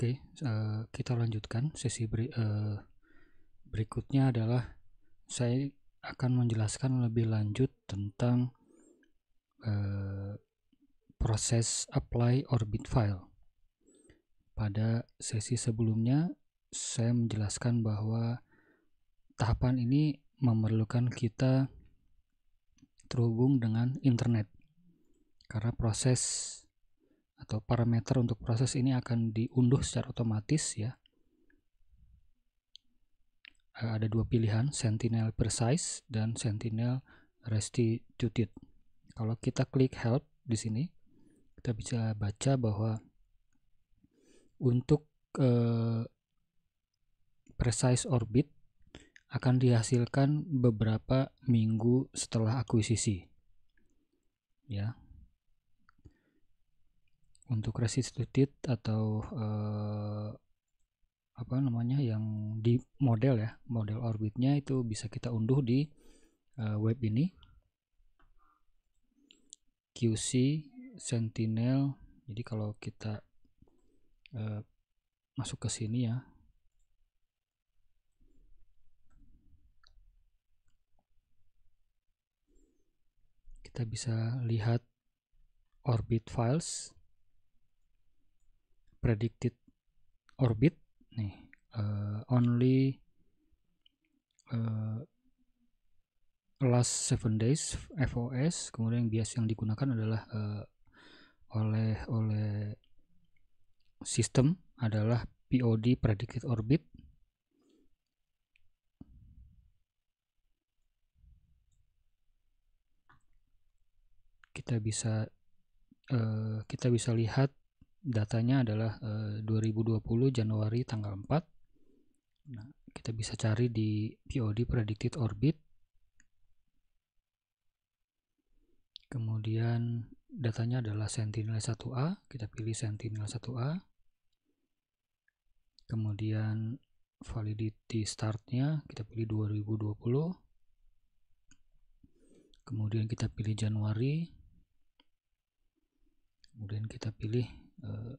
Oke, okay, uh, eh, kita lanjutkan sesi beri, uh, berikutnya adalah saya akan menjelaskan lebih lanjut tentang uh, proses apply orbit file. Pada sesi sebelumnya saya menjelaskan bahwa tahapan ini memerlukan kita terhubung dengan internet karena proses atau parameter untuk proses ini akan diunduh secara otomatis ya. Eh, ada dua pilihan, Sentinel Precise dan Sentinel Restituted. Kalau kita klik Help di sini, kita bisa baca bahwa untuk eh, precise orbit akan dihasilkan beberapa minggu setelah akuisisi. Ya, untuk restituted atau uh, apa namanya yang di model ya model orbitnya itu bisa kita unduh di uh, web ini QC Sentinel jadi kalau kita uh, masuk ke sini ya kita bisa lihat orbit files predicted orbit nih uh, only uh, last seven days FOS kemudian yang bias yang digunakan adalah uh, oleh oleh sistem adalah POD predicted orbit kita bisa uh, kita bisa lihat datanya adalah e, eh, 2020 Januari tanggal 4. Nah, kita bisa cari di POD predicted orbit. Kemudian datanya adalah Sentinel-1A, kita pilih Sentinel-1A. Kemudian validity startnya kita pilih 2020. Kemudian kita pilih Januari. Kemudian kita pilih uh,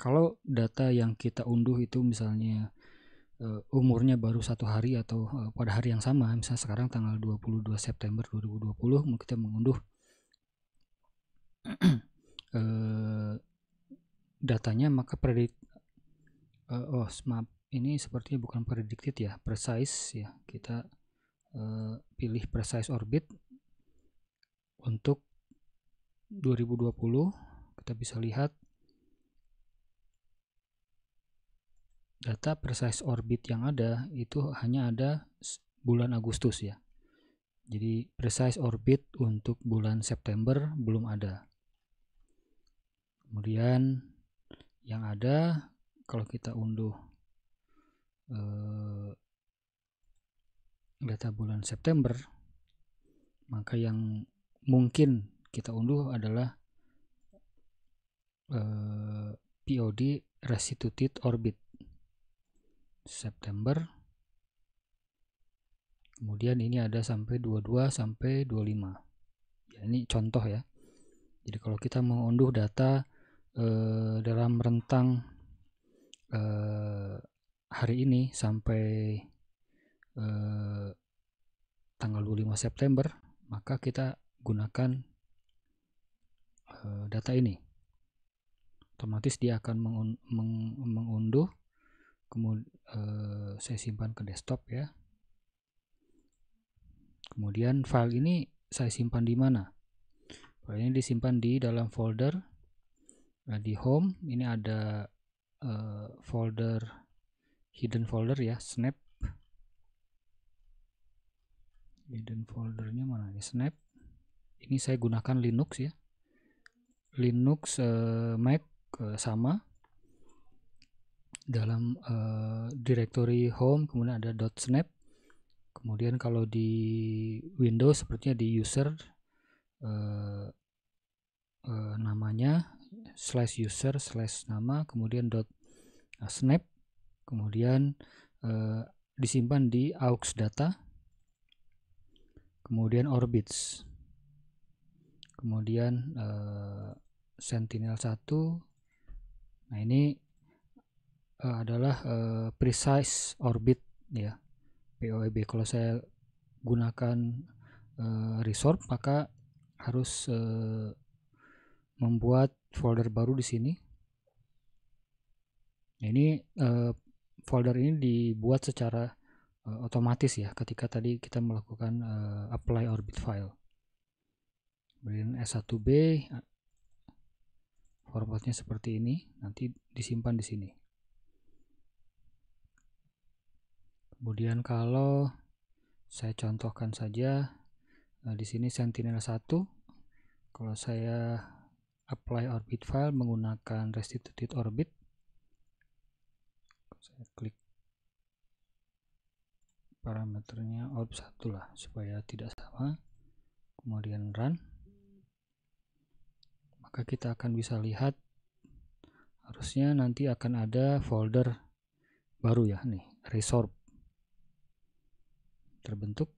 kalau data yang kita unduh itu misalnya uh, umurnya baru satu hari atau uh, pada hari yang sama misalnya sekarang tanggal 22 September 2020 kita mengunduh uh, datanya maka predik uh, oh maaf ini sepertinya bukan predicted ya precise ya kita uh, pilih precise orbit untuk 2020 kita bisa lihat data precise orbit yang ada itu hanya ada bulan Agustus ya jadi precise orbit untuk bulan September belum ada kemudian yang ada kalau kita unduh Eh, data bulan September, maka yang mungkin kita unduh adalah eh, POD restituted orbit September kemudian ini ada sampai 22 sampai 25 ya, ini contoh ya jadi kalau kita mengunduh data eh, dalam rentang eh, hari ini sampai eh, tanggal 25 September, maka kita gunakan eh, data ini. Otomatis dia akan mengun meng mengunduh, kemudian eh, saya simpan ke desktop ya. Kemudian file ini saya simpan di mana? File ini disimpan di dalam folder nah, di home. Ini ada eh, folder hidden folder ya snap hidden foldernya mana nih snap ini saya gunakan Linux ya Linux eh, Mac eh, sama dalam eh, directory home kemudian ada dot .snap kemudian kalau di Windows sepertinya di user eh, uh, namanya slash user slash nama kemudian dot eh, snap kemudian eh, disimpan di aux data kemudian orbits kemudian eh, sentinel 1 nah ini eh, adalah eh, precise orbit ya POEB kalau saya gunakan eh, resort maka harus eh, membuat folder baru di sini. Nah, ini eh, folder ini dibuat secara uh, otomatis ya ketika tadi kita melakukan uh, apply orbit file. Kemudian S1B eh, formatnya seperti ini, nanti disimpan di sini. Kemudian kalau saya contohkan saja nah di sini Sentinel-1 kalau saya apply orbit file menggunakan restituted orbit saya klik parameternya orb 1 lah supaya tidak sama kemudian run maka kita akan bisa lihat harusnya nanti akan ada folder baru ya nih resorb terbentuk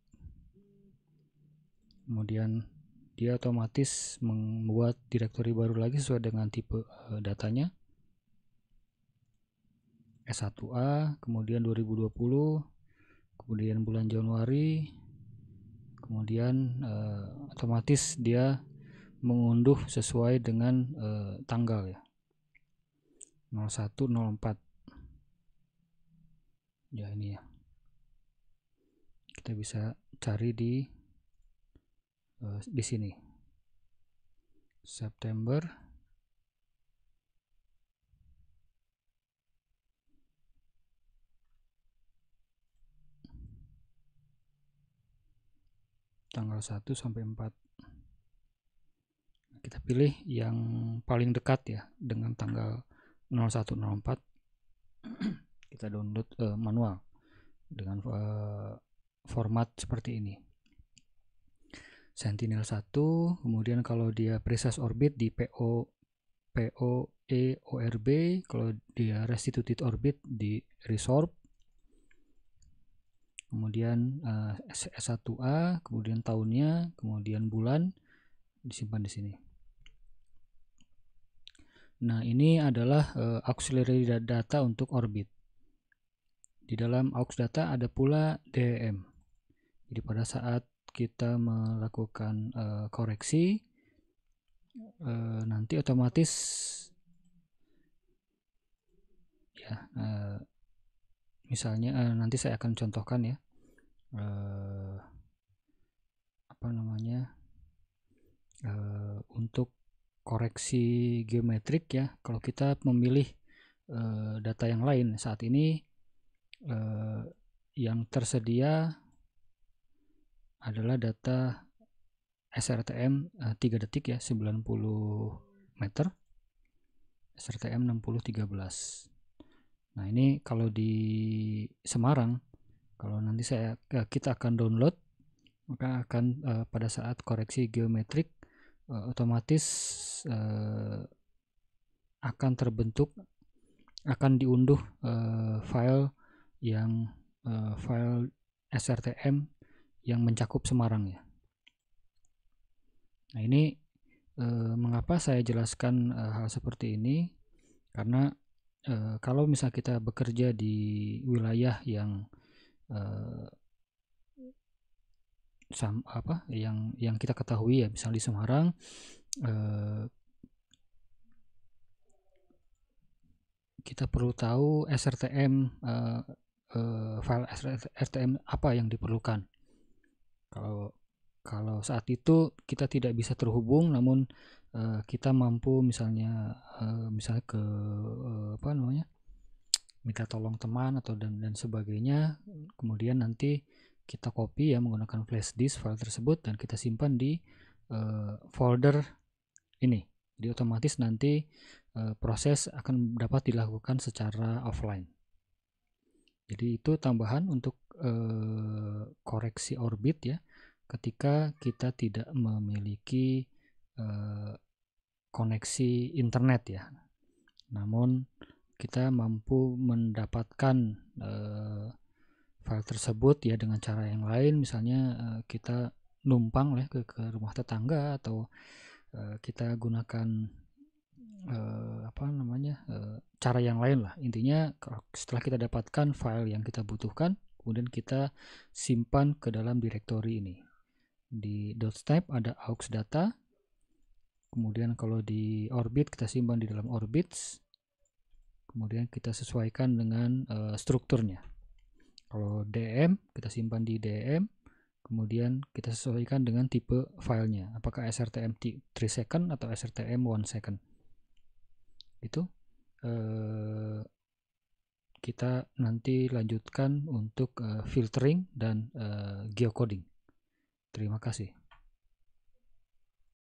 kemudian dia otomatis membuat direktori baru lagi sesuai dengan tipe eh, datanya S1A, kemudian 2020, kemudian bulan Januari, kemudian uh, otomatis dia mengunduh sesuai dengan uh, tanggal ya 0104 ya ini ya kita bisa cari di uh, di sini September tanggal 1 sampai 4 kita pilih yang paling dekat ya dengan tanggal 0104 kita download uh, manual dengan uh, format seperti ini Sentinel 1 kemudian kalau dia precise orbit di PO POE ORB kalau dia restituted orbit di resorb kemudian uh, eh, S1A, kemudian tahunnya, kemudian bulan disimpan di sini. Nah, ini adalah uh, auxiliary data untuk orbit. Di dalam aux data ada pula DEM. Jadi pada saat kita melakukan uh, koreksi uh, nanti otomatis ya uh, misalnya uh, nanti saya akan contohkan ya uh, apa namanya uh, untuk koreksi geometrik ya kalau kita memilih uh, data yang lain saat ini uh, yang tersedia adalah data SRTM uh, 3 detik ya 90 meter SRTM 6013 Nah, ini kalau di Semarang, kalau nanti saya kita akan download, maka akan uh, pada saat koreksi geometrik uh, otomatis uh, akan terbentuk akan diunduh uh, file yang uh, file SRTM yang mencakup Semarang ya. Nah, ini eh, mengapa saya jelaskan eh, hal seperti ini? Karena e, kalau misal kita bekerja di wilayah yang e, sam apa yang yang kita ketahui ya misal di Semarang e, kita perlu tahu SRTM e, e, file SRTM apa yang diperlukan kalau kalau saat itu kita tidak bisa terhubung namun Eh, kita mampu misalnya uh, eh, misalnya ke uh, apa namanya minta tolong teman atau dan dan sebagainya kemudian nanti kita copy ya menggunakan flash disk file tersebut dan kita simpan di uh, folder ini jadi otomatis nanti uh, proses akan dapat dilakukan secara offline jadi itu tambahan untuk uh, koreksi orbit ya ketika kita tidak memiliki Eh, koneksi internet ya. Namun kita mampu mendapatkan uh, file tersebut ya dengan cara yang lain misalnya uh, kita numpang lah ya ke, ke rumah tetangga atau uh, kita gunakan uh, apa namanya uh, cara yang lain lah intinya setelah kita dapatkan file yang kita butuhkan kemudian kita simpan ke dalam direktori ini di .snap ada aux data kemudian kalau di orbit kita simpan di dalam orbit kemudian kita sesuaikan dengan uh, strukturnya kalau DM kita simpan di DM kemudian kita sesuaikan dengan tipe filenya apakah SRTM 3 second atau SRTM 1 second itu eh, kita nanti lanjutkan untuk eh, filtering dan eh, geocoding terima kasih